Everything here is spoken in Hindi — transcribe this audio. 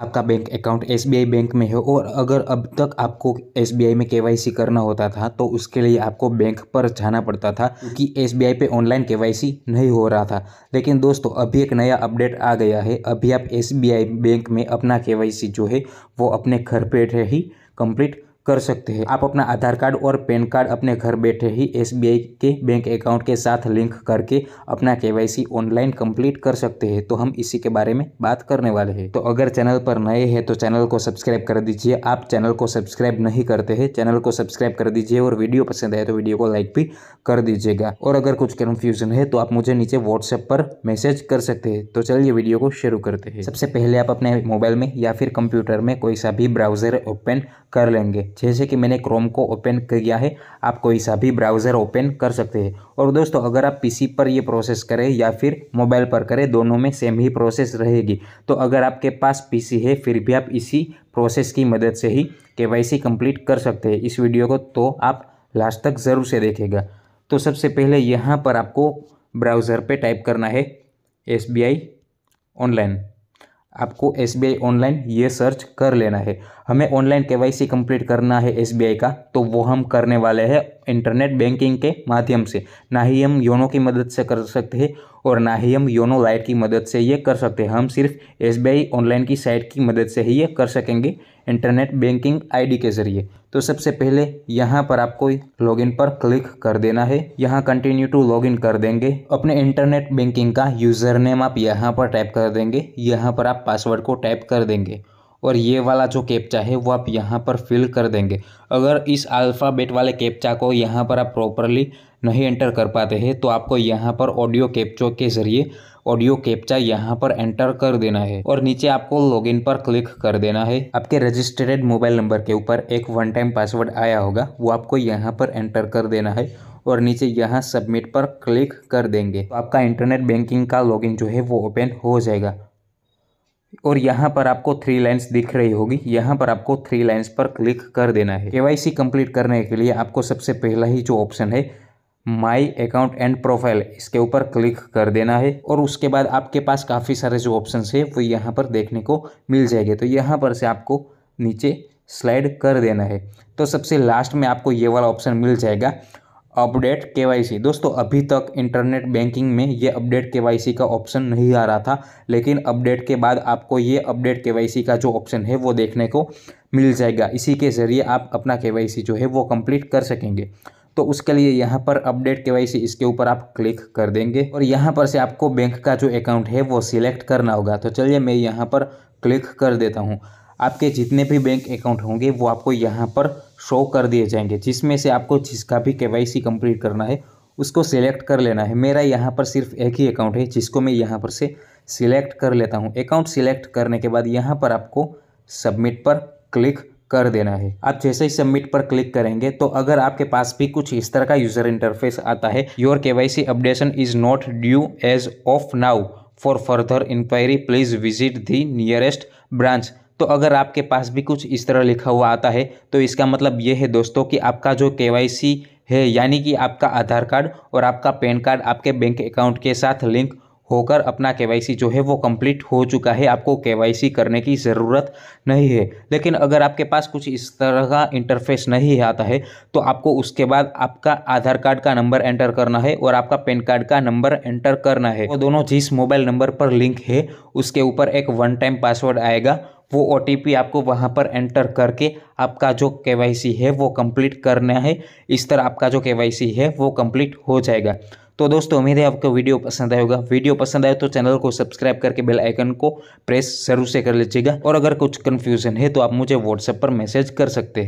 आपका बैंक अकाउंट एस बैंक में है और अगर अब तक आपको एस में के करना होता था तो उसके लिए आपको बैंक पर जाना पड़ता था क्योंकि एस पे ऑनलाइन के नहीं हो रहा था लेकिन दोस्तों अभी एक नया अपडेट आ गया है अभी आप एस बैंक में अपना के जो है वो अपने घर बैठे ही कंप्लीट कर सकते हैं आप अपना आधार कार्ड और पैन कार्ड अपने घर बैठे ही एस के बैंक अकाउंट के साथ लिंक करके अपना के ऑनलाइन कंप्लीट कर सकते हैं तो हम इसी के बारे में बात करने वाले हैं तो अगर चैनल पर नए हैं तो चैनल को सब्सक्राइब कर दीजिए आप चैनल को सब्सक्राइब नहीं करते हैं चैनल को सब्सक्राइब कर दीजिए और वीडियो पसंद आए तो वीडियो को लाइक भी कर दीजिएगा और अगर कुछ कन्फ्यूजन है तो आप मुझे नीचे व्हाट्सएप पर मैसेज कर सकते हैं तो चलिए वीडियो को शुरू करते हैं सबसे पहले आप अपने मोबाइल में या फिर कंप्यूटर में कोई सा भी ब्राउजर ओपन कर लेंगे जैसे कि मैंने क्रोम को ओपन किया है आप कोई सा भी ब्राउज़र ओपन कर सकते हैं और दोस्तों अगर आप पीसी पर ये प्रोसेस करें या फिर मोबाइल पर करें दोनों में सेम ही प्रोसेस रहेगी तो अगर आपके पास पीसी है फिर भी आप इसी प्रोसेस की मदद से ही के कंप्लीट कर सकते हैं इस वीडियो को तो आप लास्ट तक ज़रूर से देखेगा तो सबसे पहले यहाँ पर आपको ब्राउज़र पर टाइप करना है एस बी आई ऑनलाइन आपको एस ऑनलाइन ये सर्च कर लेना है हमें ऑनलाइन के कंप्लीट करना है एस का तो वो हम करने वाले हैं इंटरनेट बैंकिंग के माध्यम से ना ही हम योनो की मदद से कर सकते हैं और ना ही हम योनो लाइट की मदद से ये कर सकते हैं हम सिर्फ एस ऑनलाइन की साइट की मदद से ही ये कर सकेंगे इंटरनेट बैंकिंग आईडी के ज़रिए तो सबसे पहले यहाँ पर आपको लॉगिन पर क्लिक कर देना है यहाँ कंटिन्यू टू लॉगिन कर देंगे अपने इंटरनेट बैंकिंग का यूज़र नेम आप यहाँ पर टाइप कर देंगे यहाँ पर आप पासवर्ड को टाइप कर देंगे और ये वाला जो कैप्चा है वो आप यहाँ पर फिल कर देंगे अगर इस अल्फ़ाबेट वाले कैप्चा को यहाँ पर आप प्रॉपरली नहीं एंटर कर पाते हैं तो आपको यहाँ पर ऑडियो कैप्चो के ज़रिए ऑडियो कैप्चा यहाँ पर एंटर कर देना है और नीचे आपको लॉगिन पर क्लिक कर देना है आपके रजिस्टर्ड मोबाइल नंबर के ऊपर एक वन टाइम पासवर्ड आया होगा वो आपको यहाँ पर एंटर कर देना है और नीचे यहाँ सबमिट पर क्लिक कर देंगे तो आपका इंटरनेट बैंकिंग का लॉगिन जो है वो ओपन हो जाएगा और यहाँ पर आपको थ्री लाइंस दिख रही होगी यहाँ पर आपको थ्री लाइंस पर क्लिक कर देना है केवाईसी कंप्लीट करने के लिए आपको सबसे पहला ही जो ऑप्शन है माई अकाउंट एंड प्रोफाइल इसके ऊपर क्लिक कर देना है और उसके बाद आपके पास काफ़ी सारे जो ऑप्शन है वो यहाँ पर देखने को मिल जाएंगे तो यहाँ पर से आपको नीचे स्लाइड कर देना है तो सबसे लास्ट में आपको ये वाला ऑप्शन मिल जाएगा अपडेट केवाईसी दोस्तों अभी तक इंटरनेट बैंकिंग में ये अपडेट केवाईसी का ऑप्शन नहीं आ रहा था लेकिन अपडेट के बाद आपको ये अपडेट केवाईसी का जो ऑप्शन है वो देखने को मिल जाएगा इसी के ज़रिए आप अपना केवाईसी जो है वो कंप्लीट कर सकेंगे तो उसके लिए यहाँ पर अपडेट के इसके ऊपर आप क्लिक कर देंगे और यहाँ पर से आपको बैंक का जो अकाउंट है वो सिलेक्ट करना होगा तो चलिए मैं यहाँ पर क्लिक कर देता हूँ आपके जितने भी बैंक अकाउंट होंगे वो आपको यहाँ पर शो कर दिए जाएंगे जिसमें से आपको जिसका भी के कंप्लीट करना है उसको सिलेक्ट कर लेना है मेरा यहाँ पर सिर्फ एक ही अकाउंट है जिसको मैं यहाँ पर से सिलेक्ट कर लेता हूँ अकाउंट सिलेक्ट करने के बाद यहाँ पर आपको सबमिट पर क्लिक कर देना है आप जैसे ही सबमिट पर क्लिक करेंगे तो अगर आपके पास भी कुछ इस तरह का यूजर इंटरफेस आता है your C updation is not due as of now for further enquiry please visit the nearest branch तो अगर आपके पास भी कुछ इस तरह लिखा हुआ आता है तो इसका मतलब ये है दोस्तों कि आपका जो के है यानी कि आपका आधार कार्ड और आपका पैन कार्ड आपके बैंक अकाउंट के साथ लिंक होकर अपना के जो है वो कंप्लीट हो चुका है आपको के करने की ज़रूरत नहीं है लेकिन अगर आपके पास कुछ इस तरह का इंटरफेस नहीं आता है तो आपको उसके बाद आपका आधार कार्ड का नंबर एंटर करना है और आपका पैन कार्ड का नंबर एंटर करना है वो दोनों जिस मोबाइल नंबर पर लिंक है उसके ऊपर एक वन टाइम पासवर्ड आएगा वो ओ आपको वहाँ पर एंटर करके आपका जो के है वो कंप्लीट करना है इस तरह आपका जो के है वो कंप्लीट हो जाएगा तो दोस्तों उम्मीद है आपको वीडियो पसंद आएगा वीडियो पसंद आए तो चैनल को सब्सक्राइब करके बेल आइकन को प्रेस जरूर से कर लीजिएगा और अगर कुछ कन्फ्यूजन है तो आप मुझे व्हाट्सएप पर मैसेज कर सकते हैं